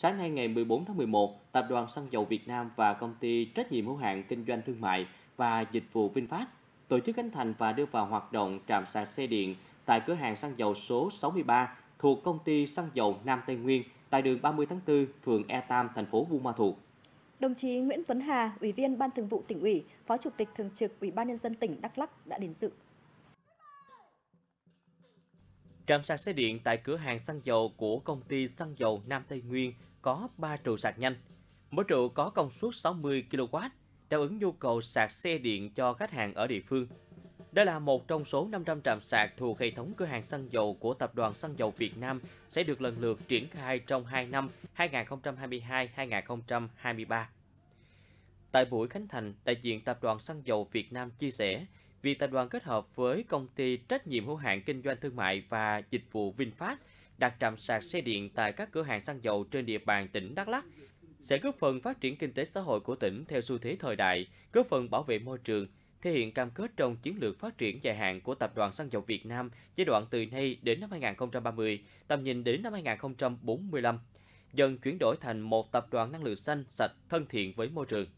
Sáng nay ngày 14 tháng 11, Tập đoàn Xăng dầu Việt Nam và Công ty Trách nhiệm hữu hạn Kinh doanh Thương mại và Dịch vụ VinFast tổ chức khánh thành và đưa vào hoạt động trạm sạc xe điện tại cửa hàng xăng dầu số 63 thuộc Công ty Xăng dầu Nam Tây Nguyên tại đường 30 tháng 4, phường e Tam, thành phố Buôn Ma Thuột. Đồng chí Nguyễn Tuấn Hà, Ủy viên Ban Thường vụ tỉnh ủy, Phó Chủ tịch Thường trực Ủy ban Nhân dân tỉnh Đắk Lắc đã đến dự Trạm sạc xe điện tại cửa hàng xăng dầu của công ty xăng dầu Nam Tây Nguyên có 3 trụ sạc nhanh. Mỗi trụ có công suất 60 kW, đáp ứng nhu cầu sạc xe điện cho khách hàng ở địa phương. Đây là một trong số 500 trạm sạc thuộc hệ thống cửa hàng xăng dầu của Tập đoàn Xăng dầu Việt Nam sẽ được lần lượt triển khai trong 2 năm 2022-2023. Tại buổi khánh thành, đại diện Tập đoàn Xăng dầu Việt Nam chia sẻ, vì tập đoàn kết hợp với công ty trách nhiệm hữu hạn kinh doanh thương mại và dịch vụ VinFast đặt trạm sạc xe điện tại các cửa hàng xăng dầu trên địa bàn tỉnh Đắk Lắk sẽ góp phần phát triển kinh tế xã hội của tỉnh theo xu thế thời đại, góp phần bảo vệ môi trường, thể hiện cam kết trong chiến lược phát triển dài hạn của Tập đoàn Xăng dầu Việt Nam giai đoạn từ nay đến năm 2030, tầm nhìn đến năm 2045, dần chuyển đổi thành một tập đoàn năng lượng xanh, sạch, thân thiện với môi trường.